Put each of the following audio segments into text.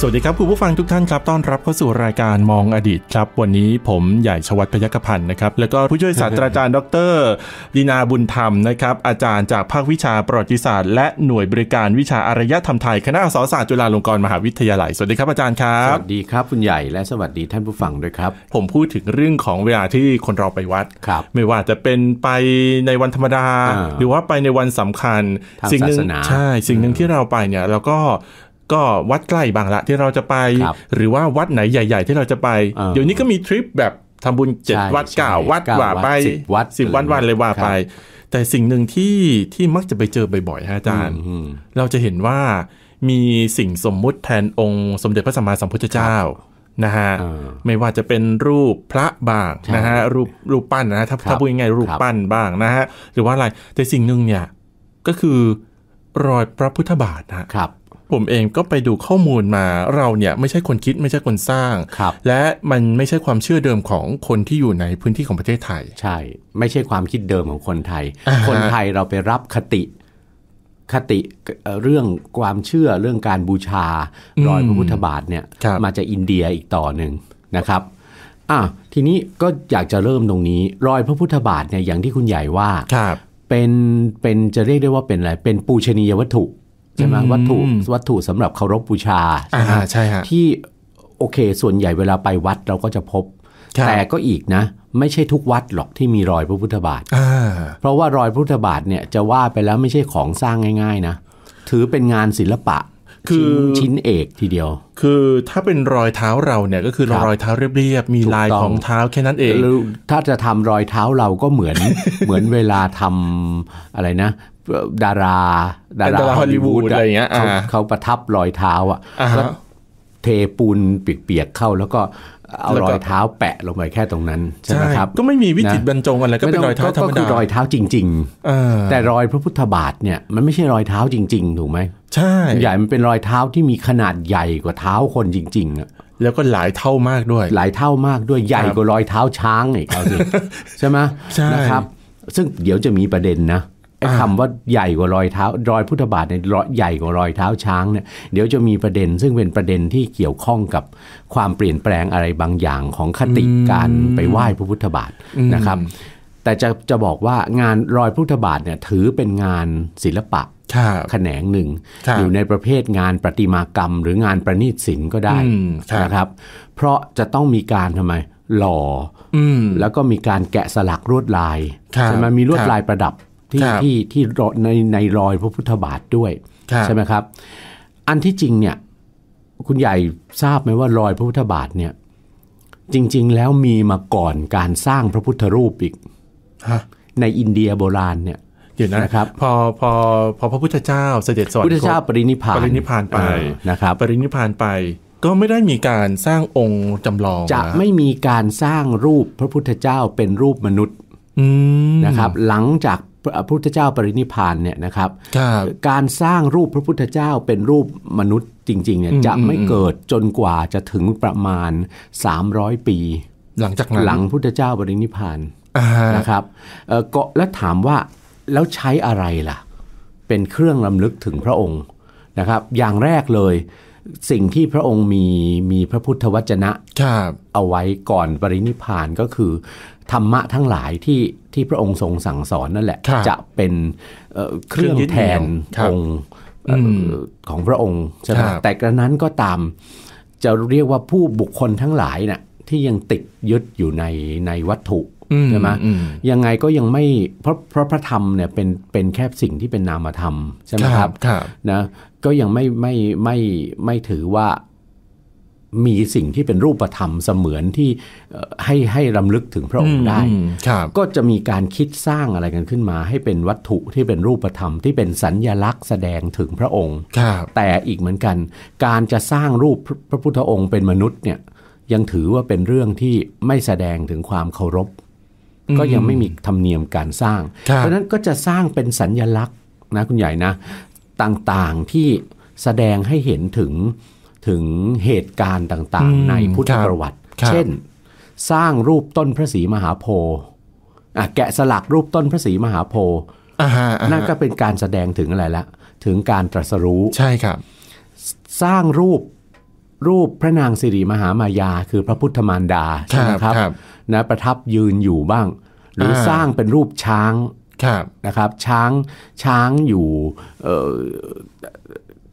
สวัสดีครับคุณผู้ฟังทุกท่านครับต้อนรับเข้าสู่รายการมองอดีต ครับ วันนี้ผมใหญ่ชวัตพยกพันธ์นะครับแล้วก็ผู้ช่วยศาสตราจารย์ ดรดีนาบุญธรรมนะครับอาจารย์จากภาควิชาประวัติศาสตร์และหน่วยบริการวิชาอารยธรรมไทย คณะอักษรศาสตร์จุฬาลงกรณ์มหาวิทยาลัย สวัสดีครับ อาจารย์ครับสวัสดีครับ คุณใหญ่และสวัสดีท่านผู้ฟังด้วยครับผมพูดถึงเรื่องของเวลาที่คนเราไปวัดครับไม่ว่าจะเป็นไปในวันธรรมดา หรือว่าไปในวันสำคัญสิ่งหนึ่งใช่สิ่งหนึ่งที่เราไปเนี่ยเราก็ก็วัดใกล้บางละที่เราจะไปหรือว่าวัดไหนใหญ่ ๆ ที่เราจะไป เดี๋ยวนี้ก็มีทริปแบบทำบุญเจ็ดวัดเก่าวัดว่าไปวัดสิบวันวันเลยว่าไป แต่สิ่งหนึ่งที่ที่มักจะไปเจอบ่อยๆฮะอาจารย์เราจะเห็นว่ามีสิ่งสมมุติแทนองค์สมเด็จพระสัมมาสัมพุทธเจ้านะฮะไม่ว่าจะเป็นรูปพระบ้างนะฮะรูปรูปปั้นนะถ้าถ้าพูดง่ายรูปปั้นบ้างนะฮะหรือว่าอะไรแต่สิ่งหนึ่งเนี่ยก็คือรอยพระพุทธบาทนะครับผมเองก็ไปดูข้อมูลมาเราเนี่ยไม่ใช่คนคิดไม่ใช่คนสร้าง และมันไม่ใช่ความเชื่อเดิมของคนที่อยู่ในพื้นที่ของประเทศไทยใช่ ไม่ใช่ความคิดเดิมของคนไทย คนไทยเราไปรับคติคติเรื่องความเชื่อเรื่องการบูชารอยพระพุทธบาทเนี่ยมาจากอินเดียอีกต่อหนึ่งนะครับอ่ะทีนี้ก็อยากจะเริ่มตรงนี้ รอยพระพุทธบาทเนี่ยอย่างที่คุณใหญ่ว่าเป็นเป็นจะเรียกได้ว่าเป็นอะไรเป็นปูชนียวัตถุใช่ไหมวัตถุวัตถุสำหรับเคารพบูชาใช่ไหมใช่ฮะที่ โอเค ส่วนใหญ่เวลาไปวัดเราก็จะพบ แต่ก็อีกนะ ไม่ใช่ทุกวัดหรอกที่มีรอยพระพุทธบาทเพราะว่ารอยพระพุทธบาทเนี่ยจะว่าไปแล้วไม่ใช่ของสร้างง่าย ๆนะ ถือเป็นงานศิลปะคือชิ้นเอกทีเดียว คือถ้าเป็นรอยเท้าเราเนี่ยก็คือรอยเท้าเรียบๆมีลายของเท้า แค่นั้นเองถ้าจะทำรอยเท้าเราก็เหมือนเหมือนเวลาทำอะไรนะดารา ดาราฮอลลีวูดอะไรเงี้ยเขาประทับรอยเท้าอ่ะเทปูนเปียกๆเข้าแล้วก็เอารอยเท้าแปะลงไปแค่ตรงนั้นใช่ไหมครับก็ไม่มีวิจิตบรรจงอะไรก็เป็นรอยเท้าธรรมดาก็คือรอยเท้าจริงๆแต่รอยพระพุทธบาทเนี่ยมันไม่ใช่รอยเท้าจริงๆถูกไหมใช่ใหญ่มันเป็นรอยเท้าที่มีขนาดใหญ่กว่าเท้าคนจริงๆอ่ะแล้วก็หลายเท่ามากด้วย หลายเท่ามากด้วยใหญ่กว่ารอยเท้าช้างอีกเอาสิใช่ไหมในะครับ ซึ่งเดี๋ยวจะมีประเด็นนะไอ้คำว่าใหญ่กว่ารอยเท้ารอยพุทธบาทเนี่ยใหญ่กว่ารอยเท้าช้างเนี่ยเดี๋ยวจะมีประเด็นซึ่งเป็นประเด็นที่เกี่ยวข้องกับความเปลี่ยนแปลงอะไรบางอย่างของคติ การไปไหว้พระพุทธบาทนะครับ แต่จะจะบอกว่างานรอยพุทธบาทเนี่ยถือเป็นงานศิลปะแขนงหนึ่ง อยู่ในประเภทงานประติมากรรมหรืองานประณีตศิลป์ก็ได้นะครับ เพราะจะต้องมีการทำไม หล่อแล้วก็มีการแกะสลักลวดลายใช่ไหมมีลวดลายประดับที่ที่ที่ในในรอยพระพุทธบาทด้วย ใช่ไหมครับ อันที่จริงเนี่ย คุณใหญ่ทราบไหมว่ารอยพระพุทธบาทเนี่ยจริง ๆ แล้วมีมาก่อนการสร้างพระพุทธรูปอีก ในอินเดียโบราณเนี่ยเดี๋ยวนะครับพอพอพอพระพุทธเจ้า เสด็จสวรรคตพุทธเจ้าปรินิพานปรินิพานไปนะครับ ปรินิพานไป ก็ไม่ได้มีการสร้างองค์จำลองจะไม่มีการสร้างรูปพระพุทธเจ้าเป็นรูปมนุษย์นะครับ หลังจากพระพุทธเจ้าปรินิพานเนี่ยนะครับการสร้างรูปพระพุทธเจ้าเป็นรูปมนุษย์จริงๆเนี่ยจะไม่เกิดจนกว่าจะถึงประมาณ 300 ปี หลังจากนั้นหลังพุทธเจ้าปรินิพานนะครับก็แล้วถามว่าแล้วใช้อะไรล่ะ เป็นเครื่องลำลึกถึงพระองค์นะครับ อย่างแรกเลยสิ่งที่พระองค์มีมีพระพุทธวจนะเอาไว้ก่อนปรินิพานก็คือธรรมะทั้งหลายที่ที่พระองค์ทรงสั่งสอนนั่นแหละ จะเป็นเครื่องแทนองค์ของพระองค์ใช่ไหมแต่กระนั้นก็ตามจะเรียกว่าผู้บุคคลทั้งหลายน่ะที่ยังติดยึดอยู่ในในวัตถุใช่ไหมยังไงก็ยังไม่เพราะเพราะพระธรรมเนี่ยเป็นเป็นแค่สิ่งที่เป็นนามธรรมใช่ไหมครับนะก็ยังไม่ไม่ไม่ไม่ถือว่ามีสิ่งที่เป็นรูปธรรมเสมือนที่ให้ให้รำลึกถึงพระองค์ได้ ก็จะมีการคิดสร้างอะไรกันขึ้นมา ให้เป็นวัตถุที่เป็นรูปธรรมที่เป็นสัญญลักษณ์แสดงถึงพระองค์ แต่อีกเหมือนกัน การจะสร้างรูปพระพุทธองค์เป็นมนุษย์เนี่ย ยังถือว่าเป็นเรื่องที่ไม่แสดงถึงความเคารพ ก็ยังไม่มีธรรมเนียมการสร้างเพราะนั้นก็จะสร้างเป็นสัญญลักษณ์นะคุณใหญ่นะต่างๆที่แสดงให้เห็นถึงถึงเหตุการณ์ต่างๆในพุทธประวัติ เช่น สร้างรูปต้นพระศรีมหาโพธิ์แกะสลักรูปต้นพระศรีมหาโพธิ์นั่นก็เป็นการแสดงถึงอะไรละถึงการตรัสรู้ใช่ครับ สร้างรูปรูปพระนางสิริมหามายา คือพระพุทธมารดาใช่ไหมครับนะประทับยืนอยู่บ้าง หรือสร้างเป็นรูปช้างนะครับช้างช้างอยู่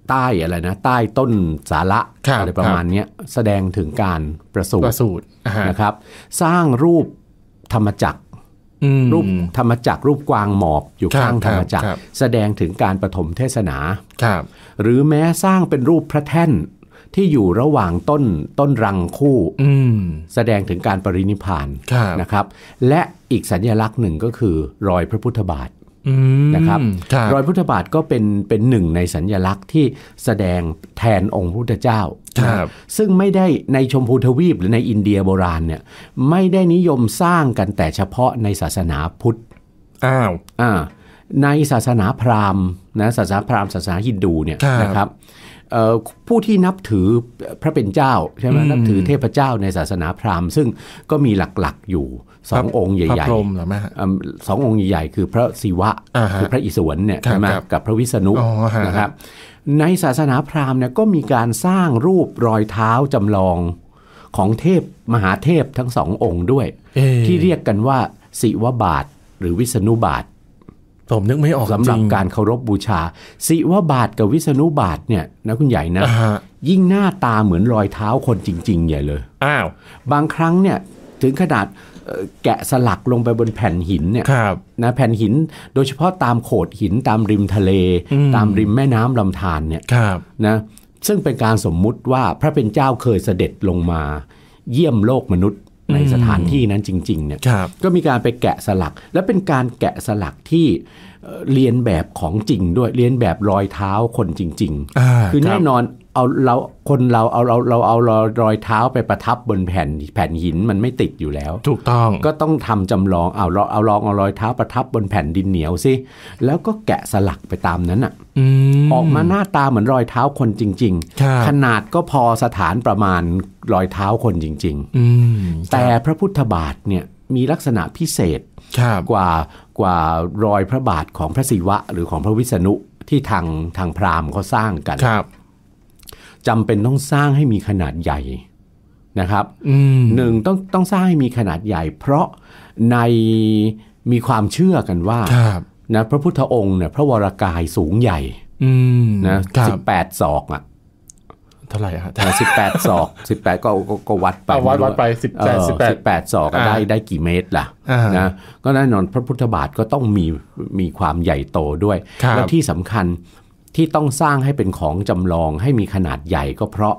ใต้อะไรนะใต้ต้นสาระอะไรประมาณนี้แสดงถึงการประสูตรนะครับสร้างรูปธรรมจักรรูปธรรมจักรรูปกวางหมอบอยู่ข้างธรรมจักร แสดงถึงการปฐมเทศนา หรือแม้สร้างเป็นรูปพระแท่นที่อยู่ระหว่างต้นต้นรังคู่แสดงถึงการปรินิพานนะครับ และอีกสัญลักษณ์หนึ่งก็คือ รอยพระพุทธบาทนะครับ รอยพุทธบาทก็เป็นเป็นหนึ่งในสัญญลักษณ์ที่แสดงแทนองค์พุทธเจ้าซึ่งไม่ได้ในชมพูทวีป หรือในอินเดียโบราณเนี่ยไม่ได้นิยมสร้างกันแต่เฉพาะในศาสนาพุทธอ้าวอ่าในศาสนาพราหมณ์นะศาสนาพราหมณ์ศาสนาฮินดูเนี่ยนะครับผู้ที่นับถือพระเป็นเจ้า ใช่ไหมนับถือเทพเจ้าในศาสนาพราหมณ์ซึ่งก็มีหลักๆอยู่สององค์ใหญ่ๆสององค์ใหญ่ๆคือพระศิวะคือพระอิศวรเนี่ยใช่ไหมกับพระวิษณุนะครับ ในศาสนาพราหมณ์เนี่ยก็มีการสร้างรูปรอยเท้าจำลองของเทพมหาเทพทั้งสององค์ด้วย ที่เรียกกันว่าศิวบาทหรือวิษณุบาทผมนึกไม่ออกสำหรับการเคารพบบูชาสิวบาทกับวิษณุบาทเนี่ยนะคุณใหญ่นะยิ่งหน้าตาเหมือนรอยเท้าคนจริงๆใหญ่เลยอ้าวบางครั้งเนี่ยถึงขนาดแกะสลักลงไปบนแผ่นหินเนี่ยนะแผ่นหินโดยเฉพาะตามโขดหินตามริมทะเล ตามริมแม่น้ำลำธารเนี่ยนะซึ่งเป็นการสมมุติว่าพระเป็นเจ้าเคยเสด็จลงมาเยี่ยมโลกมนุษย์ในสถานที่นั้นจริงๆเนี่ยก็มีการไปแกะสลัก และเป็นการแกะสลักที่เรียนแบบของจริงด้วยเรียนแบบรอยเท้าคนจริง ๆ คือแน่นอนเอาเราคนเราเอาเราเราเอา รอยเท้าไปประทับบนแผ่นแผ่นหินมันไม่ติดอยู่แล้ว ถูกต้องก็ต้องทำจำลองเอาเราเอาลองเอารอยเท้าประทับบนแผ่นดินเหนียวสิแล้วก็แกะสลักไปตามนั้นอ่ะออกมาหน้าตาเหมือนรอยเท้าคนจริงๆ ขนาดก็พอสถานประมาณรอยเท้าคนจริงๆแต่พระพุทธบาทเนี่ยมีลักษณะพิเศษกว่ากว่ารอยพระบาทของพระศิวะหรือของพระวิษณุที่ทางทางพราหมณ์เขาสร้างกันจำเป็นต้องสร้างให้มีขนาดใหญ่นะครับหนึ่งต้องต้องสร้างให้มีขนาดใหญ่ เพราะในมีความเชื่อกันว่านะพระพุทธองค์เนี่ยพระวรากายสูงใหญ่นะสิบแปดศอกอ่ะ เท่าไหร่ฮะสิบแปดศอกสิบแปดก็ก็วัดไปวัดวัดไปสิบแปดสิบแปดศอกได้ได้กี่เมตร ล่ะนะก็แน่นอนพระพุทธบาทก็ต้องมีมีความใหญ่โตด้วย และที่สำคัญที่ต้องสร้างให้เป็นของจำลองให้มีขนาดใหญ่ ก็เพราะ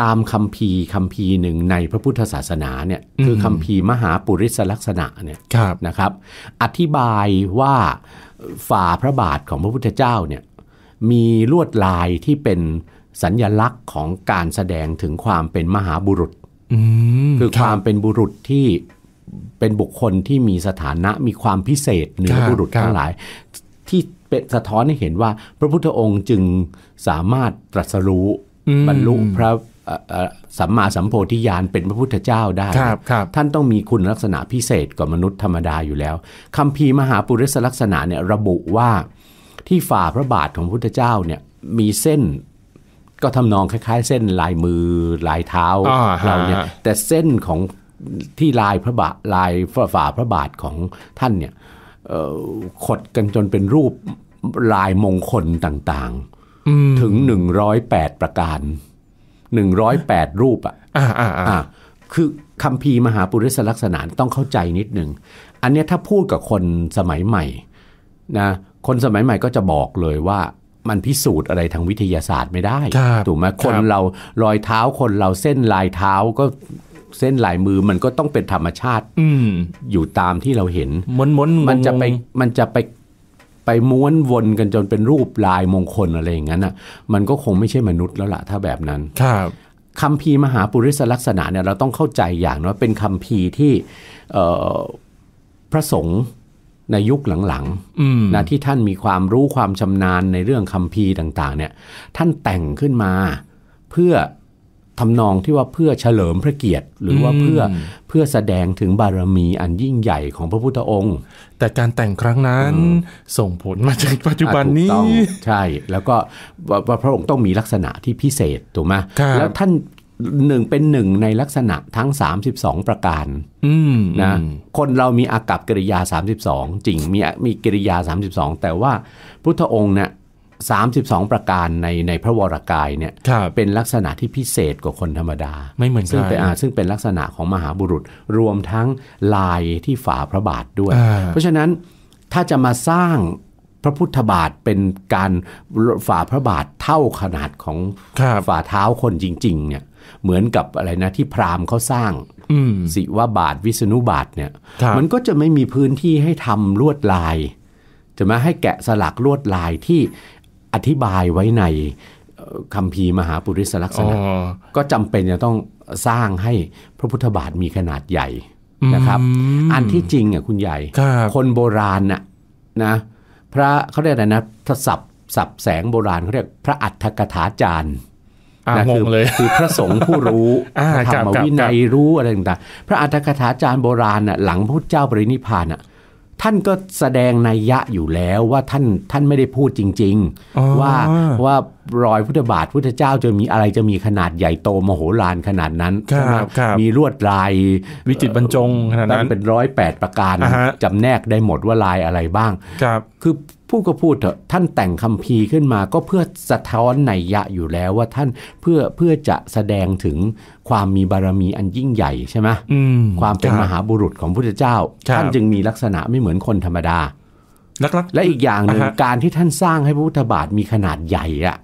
ตามคำพีคำพีหนึ่งในพระพุทธศาสนาเนี่ยคือคำพีมหาปุริสลักษณะเนี่ยนะครับ อธิบายว่าฝ่าพระบาทของพระพุทธเจ้าเนี่ยมีลวดลายที่เป็นสัญญลักษณ์ของการแสดงถึงความเป็นมหาบุรุษคือความเป็นบุรุษที่เป็นบุคคลที่มีสถานะมีความพิเศษเหนือบุรุษทั้งหลายที่เป็นสะท้อนให้เห็นว่าพระพุทธองค์จึงสามารถตรัสรู้บรรลุพระสัมมาสัมโพธิญาณเป็นพระพุทธเจ้าได้ ท่านต้องมีคุณลักษณะพิเศษกว่ามนุษย์ธรรมดาอยู่แล้ว คำพีมหาปุริสลักษณะเนี่ยระบุว่าที่ฝ่าพระบาทของพระพุทธเจ้าเนี่ยมีเส้นก็ทำนองคล้ายๆเส้นลายมือ ลายเท้าเราเนี่ยแต่เส้นของที่ลายพระบาทลายฝ่าพระบาทของท่านเนี่ยขดกันจนเป็นรูปลายมงคลต่าง ๆ ถึง 108 ประการ108รูปอ่ะคือคำพีมหาปุริสลักษณะต้องเข้าใจนิดหนึ่งอันนี้ถ้าพูดกับคนสมัยใหม่นะคนสมัยใหม่ก็จะบอกเลยว่ามันพิสูจน์อะไรทางวิทยาศาสตร์ไม่ได้ ถูกไหมคนเรารอยเท้าคนเราเส้นลายเท้าก็เส้นลายมือมันก็ต้องเป็นธรรมชาติ อือยู่ตามที่เราเห็นม้วนม้วนมันจะไปมันจะไปไปม้วนวนกันจนเป็นรูปลายมงคลอะไรอย่างนั้นอ่ะมันก็คงไม่ใช่มนุษย์แล้วล่ะถ้าแบบนั้น ครับคำพีมหาปุริสลักษณะเนี่ยเราต้องเข้าใจอย่างว่าเป็นคำพีที่พระสงฆ์ในยุคหลังๆนะที่ท่านมีความรู้ความชำนาญในเรื่องคำพีต่าง ๆ เนี่ย ท่านแต่งขึ้นมาเพื่อทำนองที่ว่าเพื่อเฉลิมพระเกียรติหรือว่าเพื่อเพื่อแสดงถึงบารมีอันยิ่งใหญ่ของพระพุทธองค์ แต่การแต่งครั้งนั้นส่งผลมาจนปัจจุบันนี้ใช่ แล้วก็ว่าพระองค์ต้องมีลักษณะที่พิเศษถูกไหมแล้วท่านหนึ่งเป็นหนึ่งในลักษณะทั้ง 32 ประการนะคนเรามีอากับกิริยา 32 จริงมีมีกิริยา 32 แต่ว่าพุทธองค์เนี่ย32 ประการในในพระวรากายเนี่ยเป็นลักษณะที่พิเศษกว่าคนธรรมดาไม่เหมือนซึ่งเป็นซึ่งเป็นลักษณะของมหาบุรุษรวมทั้งลายที่ฝ่าพระบาทด้วย เพราะฉะนั้นถ้าจะมาสร้างพระพุทธบาทเป็นการฝ่าพระบาทเท่าขนาดของฝ่าเท้าคนจริงๆ เนี่ย เหมือนกับอะไรนะที่พราหมณ์เขาสร้างสิวาบาทวิษณุบาทเนี่ยมันก็จะไม่มีพื้นที่ให้ทำลวดลาย จะมาให้แกะสลักลวดลายที่อธิบายไว้ในคำพีมหาปุริสลักษณะ ก็จำเป็นจะต้องสร้างให้พระพุทธบาทมีขนาดใหญ่นะครับ อันที่จริงอ่ะคุณใหญ่ คนโบราณน่ะนะ พระเขาเรียกอะไรนะ ทศัพท์ศัพท์แสงโบราณเขาเรียกพระอัฏฐกถาจารย์นะคือคือพระสงฆ์ผู้รู้ธรรมวินัยรู้อะไรต่างๆพระอัฏฐกถาจารย์โบราณน่ะหลังพระพุทธเจ้าปรินิพพานน่ะท่านก็แสดงนัยยะอยู่แล้วว่าท่านท่านไม่ได้พูดจริง ๆ ว่าว่ารอยพุทธบาทพุทธเจ้าจะมีอะไรจะมีขนาดใหญ่โตมโหฬารขนาดนั้น มีลวดลาย วิจิตบรรจงขนาดนั้นเป็นร้อยแปดประการจำแนกได้หมดว่าลายอะไรบ้างครับคือผู้ก็พูดเถอะท่านแต่งคำพีขึ้นมาก็เพื่อสะท้อนในยะอยู่แล้วว่าท่านเพื่อเพื่อจะแสดงถึงความมีบารมีอันยิ่งใหญ่ใช่ไหม ความเป็นมหาบุรุษของพุทธเจ้า ท่านจึงมีลักษณะไม่เหมือนคนธรรมดาและอีกอย่างหนึ่งการที่ท่านสร้างให้พระพุทธบาทมีขนาดใหญ่อะ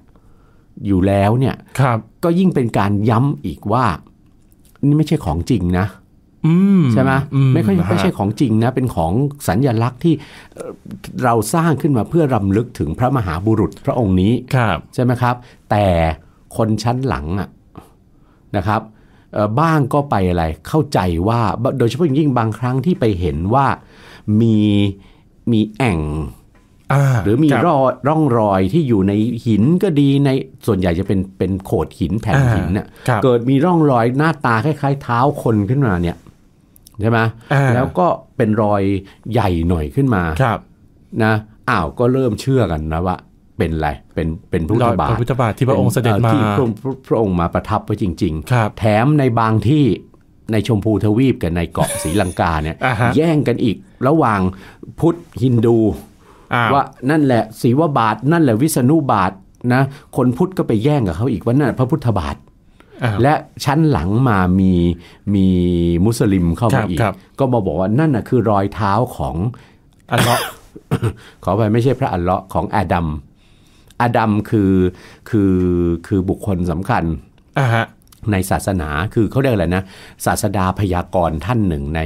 อยู่แล้วเนี่ยก็ยิ่งเป็นการย้ำอีกว่า นี่ไม่ใช่ของจริงนะใช่ไหมไม่ค่อยไม่ใช่ของจริงนะ เป็นของสัญญลักษณ์ที่เราสร้างขึ้นมาเพื่อรำลึกถึงพระมหาบุรุษพระองค์นี้ใช่ไหมครับ แต่คนชั้นหลังอ่ะนะครับบ้างก็ไปอะไรเข้าใจว่า โดยเฉพาะยิ่งบางครั้งที่ไปเห็นว่ามีมีแอ่งหรือมีรอร่องรอยที่อยู่ในหินก็ดีในส่วนใหญ่จะเป็นเป็นโขดหินแผ่นหินเนี่ยเกิดมีร่องรอยหน้าตาคล้ายๆ เท้าคนขึ้นมาเนี่ยใช่ไหมแล้วก็เป็นรอยใหญ่หน่อยขึ้นมา ครับนะอ้าวก็เริ่มเชื่อกันนะว่า เป็นอะไรเป็นเป็นพุทธบาทพระพุทธบาทที่พระองค์เสด็จมาที่พระพระองค์มาประทับไว้จริงๆแถมในบางที่ในชมพูทวีปกับในเกาะศรีลังกาเนี่ย แย่งกันอีกระหว่างพุทธฮินดูว่านั่นแหละศีวบาทนั่นแหละวิษณุบาทนะคนพุทธก็ไปแย่งกับเขาอีกว่านั่นพระพุทธบาท และชั้นหลังมามีมีมุสลิมเข้ามาอีกก็มาบอกว่านั่นน่ะคือรอยเท้าของอัลเลาะห์ขอไปไม่ใช่พระอัลเลาะห์ของอาดัมอาดัมคือคือคือบุคคลสำคัญในศาสนาคือเขาเรียกอะไรนะศาสดาพยากรณ์ท่านหนึ่งใน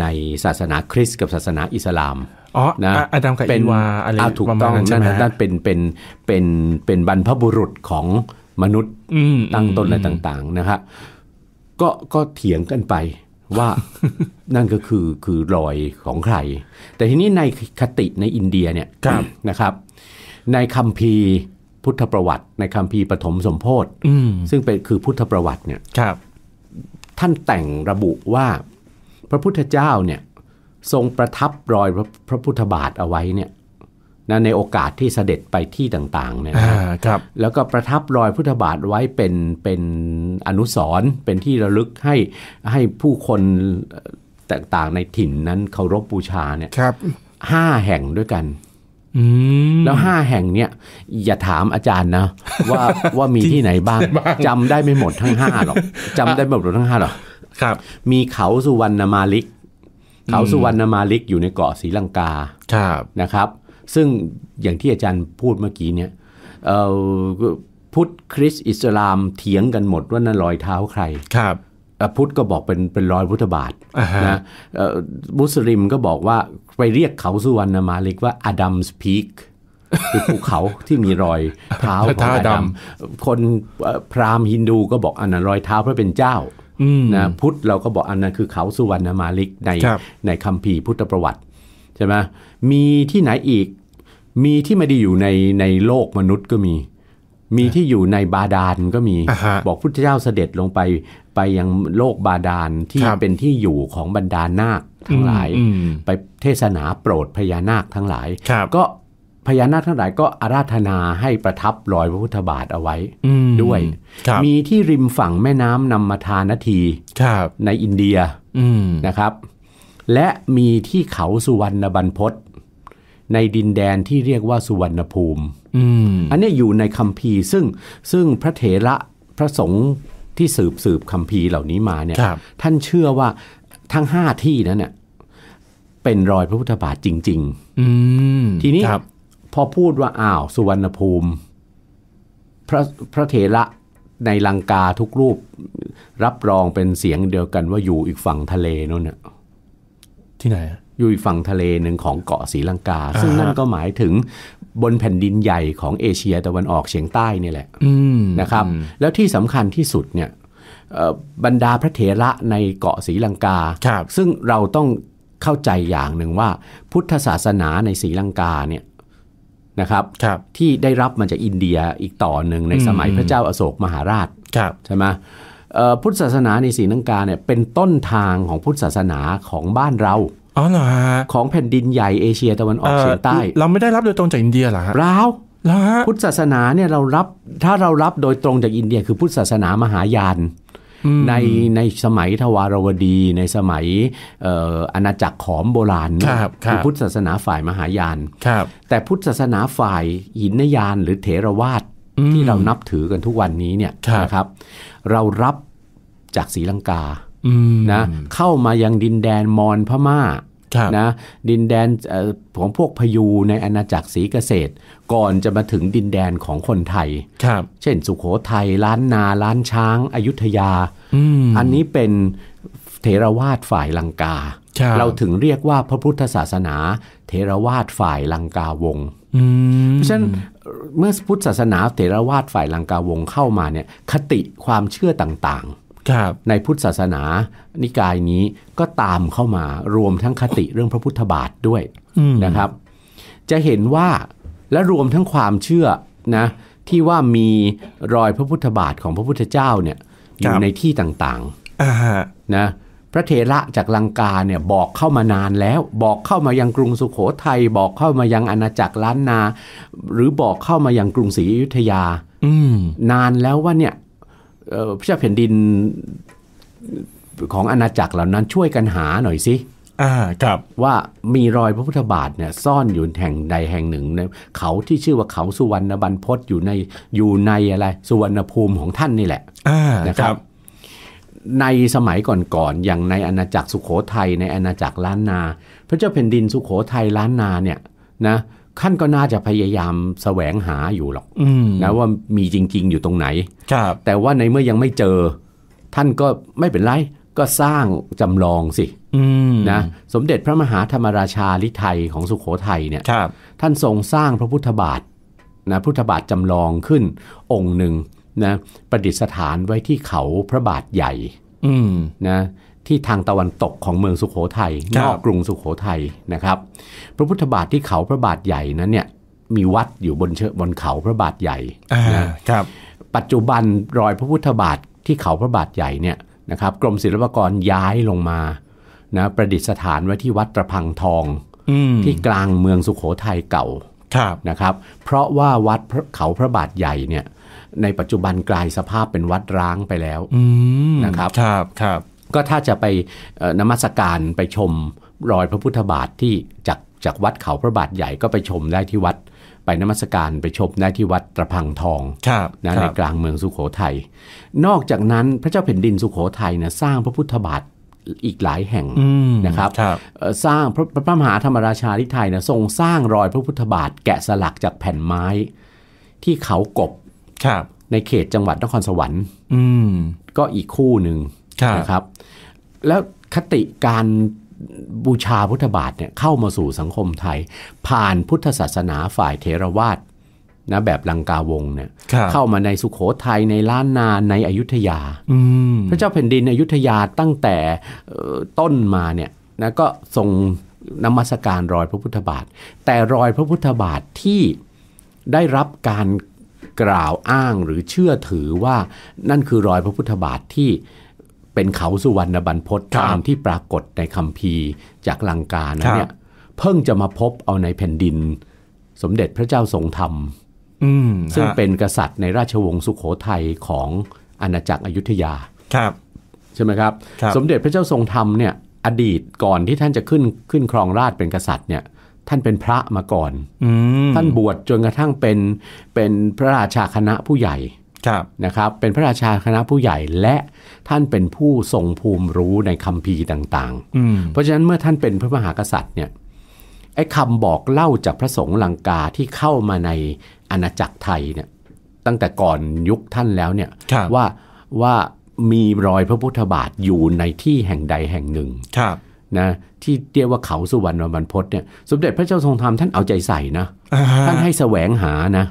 ในศาสนาคริสต์กับศาสนาอิสลามอ๋อนะอาดัมกับอีวาอะไรถูกต้องนั่นนั่นเป็น เป็น เป็น เป็นบรรพบุรุษของมนุษย์ ตั้งต้นอะไรต่าง ๆ นะครับ ก็ ก็เถียงกันไปว่านั่นก็คือ คือรอยของใคร แต่ทีนี้ในคติในอินเดียเนี่ย นะครับ ในคัมภีร์พุทธประวัติ ในคัมภีร์ปฐมสมโพธิซึ่งเป็นคือพุทธประวัติเนี่ยท่านแต่งระบุว่า พระพุทธเจ้าเนี่ยทรงประทับรอยพระพุทธบาทเอาไว้เนี่ยนะในโอกาสที่เสด็จไปที่ต่าง ๆ เนี่ยครับแล้วก็ประทับรอยพุทธบาทไว้เป็นเป็นอนุสรณ์เป็นที่ระลึกให้ให้ผู้คนต่างๆในถิ่นนั้นเคารพบูชาเนี่ยครับห้าแห่งด้วยกันแล้วห้าแห่งเนี่ย อย่าถามอาจารย์นะว่าว่ามีที่ไหนบ้างจำได้ไม่หมดทั้งห้าหรอกจำได้ไม่หมดทั้งห้าหรอกครับ มีเขาสุวรรณมาลิกเขาสุวรรณมาลิกอยู่ในเกาะศรีลังกา ครับ นะครับ ซึ่งอย่างที่อาจารย์พูดเมื่อกี้เนี่ยพุทธคริสต์อิสลามเถียงกันหมดว่านั่นรอยเท้าใคร ครับ พุทธก็บอกเป็นเป็นรอยพุทธบาทนะมุสลิมก็บอกว่าไปเรียกเขาสุวรรณมาลิกว่าอดัมส์พีกคือภูเขาที่มีรอยเท้าของอดัม คนพราหมณ์ฮินดูก็บอกอันนั้นรอยเท้าพระเป็นเจ้านะพุทธเราก็บอกอันนั้นคือเขาสุวรรณมาลิกใน ในคำภีพุทธประวัติใช่ไหมมีที่ไหนอีก มีที่ไม่ได้อยู่ในในโลกมนุษย์ก็มี มีที่อยู่ในบาดาลก็มี บอกพุทธเจ้าเสด็จลงไปไปยังโลกบาดาลที่เป็นที่อยู่ของบรรดานาคทั้งหลายไปเทศนาโปรดพญานาคทั้งหลายก็พญานาคทั้งหลายก็อาราธนาให้ประทับรอยพระพุทธบาทเอาไว้ ด้วย มีที่ริมฝั่งแม่น้ำนำมาทานทีในอินเดียนะครับ และมีที่เขาสุวรรณบรรพศในดินแดนที่เรียกว่าสุวรรณภูมิ อันนี้อยู่ในคัมภีร์ซึ่งซึ่งพระเถระพระสงฆ์ที่สืบสืบคัมภีร์เหล่านี้มาเนี่ย ท่านเชื่อว่าทั้งห้าที่นั้นเนี่ยเป็นรอยพระพุทธบาทจริงๆทีนี้พอพูดว่าอ้าวสุวรรณภูมิ พระพระเถระในลังกาทุกรูปรับรองเป็นเสียงเดียวกันว่าอยู่อีกฝั่งทะเลนู่นน่ะที่ไหนอยู่อีกฝั่งทะเลหนึ่งของเกาะศรีลังกา ซึ่งนั่นก็หมายถึงบนแผ่นดินใหญ่ของเอเชียตะวันออกเฉียงใต้นี่แหละนะครับ แล้วที่สำคัญที่สุดเนี่ยบรรดาพระเถระในเกาะศรีลังกา ซึ่งเราต้องเข้าใจอย่างหนึ่งว่าพุทธศาสนาในศรีลังกา เนี่ยนะครับรบที่ได้รับมาจากอินเดียอีกต่อหนึ่งในสมัยพระเจ้าอาโศกมหาราชใช่ไหมพุทธศาสนาในศรีนังกาเนี่ยเป็นต้นทางของพุทธศาสนาของบ้านเราอ๋อเหรอฮะของแผ่นดินใหญ่เอเชียตะวันออกเฉียงใต้เราไม่ได้รับโดยตรงจากอินเดียหรอฮะเราพุทธศาสนาเนี่ยเรารับถ้าเรารับโดยตรงจากอินเดียคือพุทธศาสนามหายานในในสมัยทวารวดี ในสมัยอาณาจักรขอมโบราณคือพุทธศาสนาฝ่ายมหายานแต่พุทธศาสนาฝ่ายหินยานหรือเถรวาทที่เรานับถือกันทุกวันนี้เนี่ยนะครับ เรารับจากศรีลังกานะเข้ามายังดินแดนมอญพม่านะดินแดนของพวกพยูในอาณาจักรศรีเกษตร ก่อนจะมาถึงดินแดนของคนไทย เช่นสุขโขทัยล้านนาล้านช้างอายุทยาอันนี้เป็นเทรวาดฝ่ายลังกา เราถึงเรียกว่าพระพุทธศาสนาเทรวาดฝ่ายลังกาวงเพราะฉะนั้นเมื่อพุทธศาสนาเทรวาดฝ่ายลังกาวงเข้ามาเนี่ยคติความเชื่อต่างในพุทธศาสนานิกายนี้ก็ตามเข้ามารวมทั้งคติเรื่องพระพุทธบาทด้วยนะครับ จะเห็นว่าและรวมทั้งความเชื่อนะที่ว่ามีรอยพระพุทธบาทของพระพุทธเจ้าเนี่ยอยู่ในที่ต่างๆนะพระเถระจากลังกาเนี่ยบอกเข้ามานานแล้ว บอกเข้ามายังกรุงสุขโขทัยบอกเข้ามายังอาณาจักรล้านนา หรือบอกเข้ามายังกรุงศรีอยุธยานานแล้วว่าเนี่ยพระเจ้าแผ่นดินของอาณาจักรเหล่านั้นช่วยกันหาหน่อยสิว่ามีรอยพระพุทธบาทเนี่ยซ่อนอยู่แห่งใดแห่งหนึ่งในเขาที่ชื่อว่าเขาสุวรรณบรรพศอยู่ในอยู่ในอะไรสุวรรณภูมิของท่านนี่แหละนะครับ ในสมัยก่อนๆอย่างในอาณาจักรสุขโขทัยในอาณาจักรล้านนา พระเจ้าแผ่นดินสุขโขทัยล้านนาเนี่ย นะท่านก็น่าจะพยายามแสวงหาอยู่หรอกนะว่ามีจริง ๆ อยู่ตรงไหน แต่ว่าในเมื่อยังไม่เจอ ท่านก็ไม่เป็นไรก็สร้างจำลองสินะ สมเด็จพระมหาธรรมราชาลิไทยของสุขโขทัยเนี่ยท่านทรงสร้างพระพุทธบาทนะพุทธบาทจำลองขึ้นองค์หนึ่งนะ ประดิษฐานไว้ที่เขาพระบาทใหญ่นะที่ทางตะวันตกของเมืองสุขโขทยัยนอกกรุงสุขโขทัยนะครับ พระพุทธบาทที่เขาพระบาทใหญ่นั้นเนี่ยมีวัดอยู่บนเชบนเขาพระบาทใหญ่นะครับ ปัจจุบันรอยพระพุทธบาทที่เขาพระบาทใหญ่เนี่ยนะครับ กรมศิลปากรย้ายลงมานะประดิษฐานไว้ที่วัดตะพังทองอที่กลางเมืองสุขโขทัยเก่านะครับ เพราะว่าวัดเขาพระบาทใหญ่เนี่ย ในปัจจุบันกลายสภาพเป็นวัดร้างไปแล้วนะครับครับครับก็ถ้าจะไปนมัสการไปชมรอยพระพุทธบาทที่จากจากวัดเขาพระบาทใหญ่ก็ไปชมได้ที่วัดไปนมัสการไปชมได้ที่วัดตะพังทองนะในกลางเมืองสุขโขทยัย นอกจากนั้นพระเจ้าแผ่นดินสุขโขทัยนะสร้างพระพุทธบาทอีกหลายแห่งนะครับรบสร้างพระพระมหาธรรมราชาทิไทยนะทรงสร้างรอยพระพุทธบาทแกะสลักจากแผ่นไม้ที่เขากบในเขตจังหวัดนครสวรรค์ก็อีกคู่หนึ่งนะครับ แล้วคติการบูชาพุทธบาทเนี่ยเข้ามาสู่สังคมไทย ผ่านพุทธศาสนาฝ่ายเทรวาสนะแบบลังกาวงเนี่ยเข้ามาในสุขโขทัย ในล้านนาในอยุธยาพระเจ้าแผ่นดินอยุธยาตั้งแต่ต้นมาเนี่ยนะก็ทรงนมัสการรอยพระพุทธบาท แต่รอยพระพุทธบาท ที่ได้รับการกล่าวอ้างหรือเชื่อถือว่านั่นคือรอยพระพุทธบาทที่เป็นเขาสุวรรณบรรพตตามที่ปรากฏในคำพีจากลังกานะเนี่ยเพิ่งจะมาพบเอาในแผ่นดิน สมเด็จพระเจ้าทรงธรรมซึ่งเป็นกษัตริย์ในราชวงศ์สุขโขทัยของอาณาจักรอยุธยาครับ ใช่ไหมครับรบสมเด็จพระเจ้าทรงธรรมเนี่ยอดีตก่อนที่ท่านจะขึ้นขึ้นครองราชเป็นกษัตริย์เนี่ยท่านเป็นพระมาก่อนอท่านบวชจนกระทั่งเป็นเป็นพระราชาคณะผู้ใหญ่นะครับเป็นพระราชาคณะผู้ใหญ่และท่านเป็นผู้ทรงภูมิรู้ในคัมภีร์ต่างๆ เพราะฉะนั้นเมื่อท่านเป็นพระมหากษัตริย์เนี่ยไอ้คำบอกเล่าจากพระสงฆ์ลังกาที่เข้ามาในอาณาจักรไทยเนี่ยตั้งแต่ก่อนยุคท่านแล้วเนี่ยว่าว่ามีรอยพระพุทธบาท อยู่ในที่แห่งใดแห่งหนึ่งนะที่เรียกว่าเขาสุวรรณบรรพตเนี่ยสมเด็จพระเจ้าทรงธรรมท่านเอาใจใส่นะท่านให้แสวงหานะ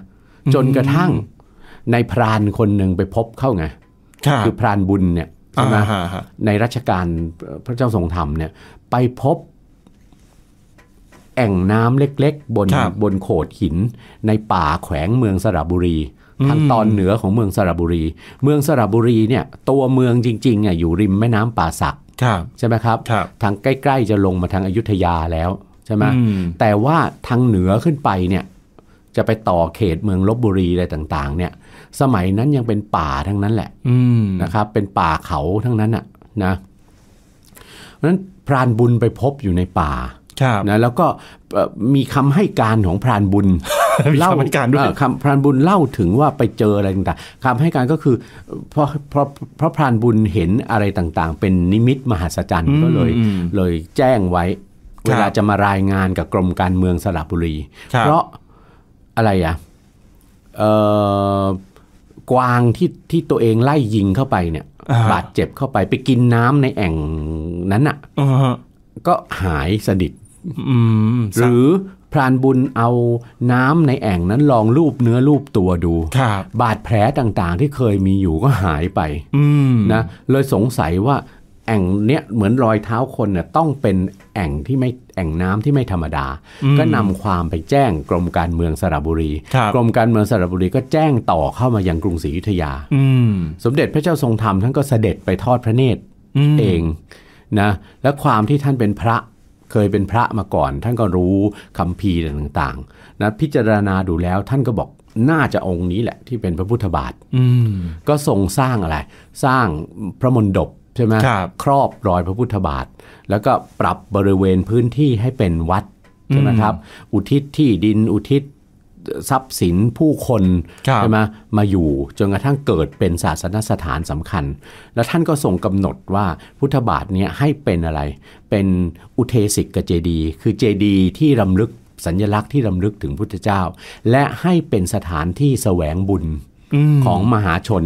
จนกระทั่งในพรานคนหนึ่งไปพบเข้าไงคือพรานบุญเนี่ยใช่ไหมในรัชกาลพระเจ้าทรงธรรมเนี่ยไปพบแอ่งน้ำเล็ก ๆ บนบนโขดหิน ในป่าแขวงเมืองสระบุรีทางตอนเหนือของเมืองสระบุรี เมืองสระบุรีเนี่ย ตัวเมืองจริง ๆอ่ะอยู่ริมแม่น้ำป่าสักใช่ไหมครับรบทางใกล้ๆ จะลงมาทางอายุทยาแล้วใช่ไหมแต่ว่าทางเหนือขึ้นไปเนี่ยจะไปต่อเขตเมืองลบบุรีอะไรต่างๆเนี่ยสมัยนั้นยังเป็นป่าทั้งนั้นแหละนะครับ เป็นป่าเขาทั้งนั้นอ่ะ นะเพราะนั้นพรานบุญไปพบอยู่ในป่านะแล้วก็มีคำให้การของพรานบุญเล่าการด้วยคำพรานบุญเล่าถึงว่าไปเจออะไรต่างๆคำให้การก็คือเพราะเพราะเพราะพรานบุญเห็นอะไรต่าง ๆ เป็นนิมิตมหัศจรรย์ก็เลยเลยแจ้งไว้เวลาจะมารายงานกับกรมการเมืองสระบุรีเพราะอะไรอ่ะกวางที่ที่ตัวเองไล่ยิงเข้าไปเนี่ยบาดเจ็บเข้าไปไปกินน้ำในแอ่งนั้นอ่ะก็หายสนิทหรือพรานบุญเอาน้ำในแอ่งนั้นลองรูปเนื้อรูปตัวดูบบาดแผลต่างๆที่เคยมีอยู่ก็หายไปนะเลยสงสัยว่าแอ่งเนี้ยเหมือนรอยเท้าคนเนี่ยต้องเป็นแอ่งที่ไม่แอ่งน้ำที่ไม่ธรรมดาก็นำความไปแจ้งกรมการเมืองสระบุรี กรมการเมืองสระบุรีก็แจ้งต่อเข้ามายังกรุงศรีอยุธยาสมเด็จพระเจ้าทรงธรรมท่านก็เสด็จไปทอดพระเนตร เองนะและความที่ท่านเป็นพระเคยเป็นพระมาก่อน ท่านก็รู้คำพีต่างๆนะพิจารณาดูแล้วท่านก็บอกน่าจะองค์นี้แหละที่เป็นพระพุทธบาทก็ทรงสร้างอะไรสร้างพระมนดบใช่ไหมครับครอบรอยพระพุทธบาท แล้วก็ปรับบริเวณพื้นที่ให้เป็นวัดใช่ไหมครับ อุทิศที่ดินอุทิศทรัพย์สิน ผู้คนคใช่ไหมมาอยู่จนกระทั่งเกิดเป็นศาสนสถานสำคัญ แล้วท่านก็ส่งกำหนดว่าพุทธบาทเนี่ยให้เป็นอะไร เป็นอุเทศิกเจดีคือเจดีที่รำลึกสัญญลักษณ์ที่รำลึกถึงพุทธเจ้า และให้เป็นสถานที่แสวงบุญของมหาชน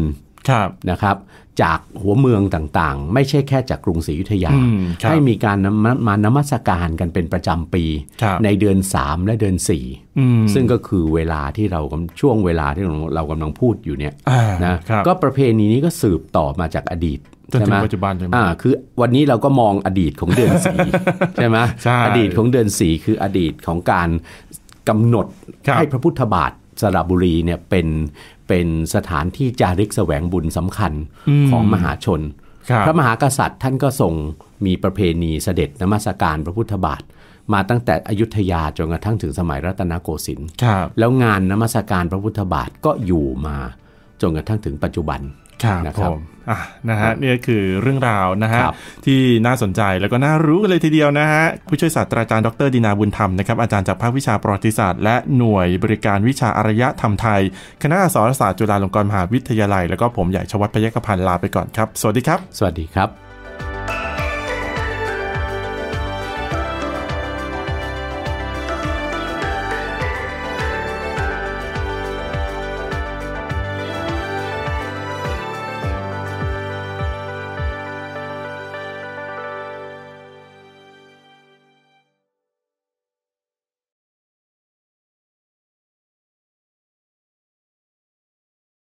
นะครับจากหัวเมืองต่างๆ ไม่ใช่แค่จากกรุงศรีอยุธยา ให้มีการมานมัสการกันเป็นประจำปีในเดือน3 และเดือน4ซึ่งก็คือเวลาที่เราช่วงเวลาที่เรากำลังพูดอยู่เนี่ยนะก็ประเพณีนี้ก็สืบต่อมาจากอดีตจนถึงปัจจุบันใช่ไหมคือวันนี้เราก็มองอดีตของเดือนสีใช่ไหมอดีตของเดือนสีคืออดีตของการกำหนดให้พระพุทธบาทสระบุรีเนี่ยเป็นเป็นสถานที่จาริกแสวงบุญสำคัญของมหาชน พระมหากษัตริย์ท่านก็ทรงมีประเพณีเสด็จนมัสการพระพุทธบาท มาตั้งแต่อยุธยาจนกระทั่งถึงสมัยรัตนโกสินทร์แล้วงานนมัสการพระพุทธบาทก็อยู่มาจนกระทั่งถึงปัจจุบันครับผมอ่ะนะฮะนี่คือเรื่องราวนะฮะที่น่าสนใจแล้วก็น่ารู้กันเลยทีเดียวนะฮะผู้ช่วยศาสตราจารย์ดรดินาบุญธรรมนะครับอาจารย์จากภาควิชาประวัติศาสตร์และหน่วยบริการวิชาอารยธรรมไทย คณะอักษรศาสตร์จุฬาลงกรณ์มหาวิทยาลัย แล้วก็ผมใหญ่ชวัฒพยกพันธ์ลาไปก่อนครับสวัสดีครับ สวัสดีครับ